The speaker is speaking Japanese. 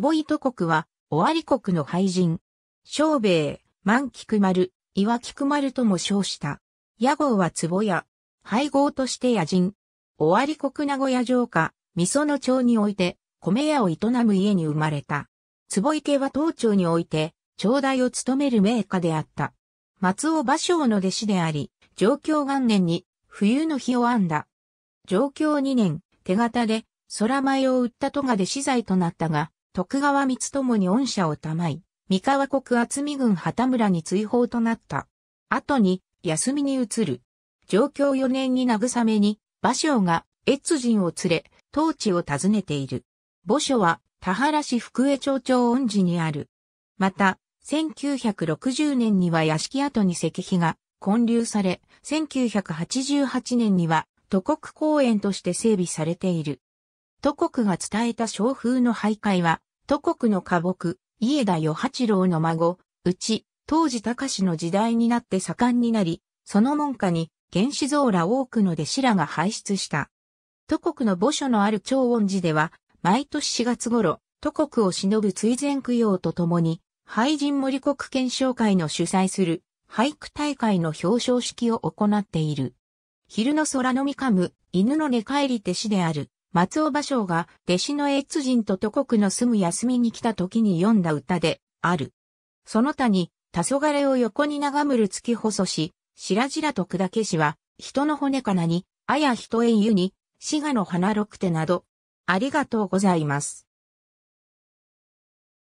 坪井都国は、尾張国の廃人。小兵衛、万菊丸、岩菊丸とも称した。屋号は坪屋。配合として野人。尾張国名古屋城下、味噌の町において、米屋を営む家に生まれた。坪池は当町において、町代を務める名家であった。松尾芭蕉の弟子であり、上京元年に、冬の日を編んだ。上京2年、手形で、空前を売った戸がで資材となったが、徳川光友に恩赦をたまい、三河国厚見郡旗村に追放となった。後に、休みに移る。上京4年に慰めに、馬匠が越人を連れ、当地を訪ねている。墓所は、田原市福江町長恩寺にある。また、1960年には屋敷跡に石碑が建立され、1988年には都国公園として整備されている。都国が伝えた小風の徘徊は、都国の家木、家田与八郎の孫、うち、当時高氏の時代になって盛んになり、その門下に、原始像ら多くの弟子らが輩出した。都国の墓所のある長音寺では、毎年4月頃、都国を忍ぶ追善供養とともに、廃人森国検証会の主催する、俳句大会の表彰式を行っている。昼の空のみかむ、犬の寝返り手師である、松尾芭蕉が弟子の越人と都国の住む休みに来た時に読んだ歌である。その他に、黄昏を横に眺むる月細し、白々と砕けしは、人の骨かなに、あや人へ湯に、滋賀の花六手など、ありがとうございます。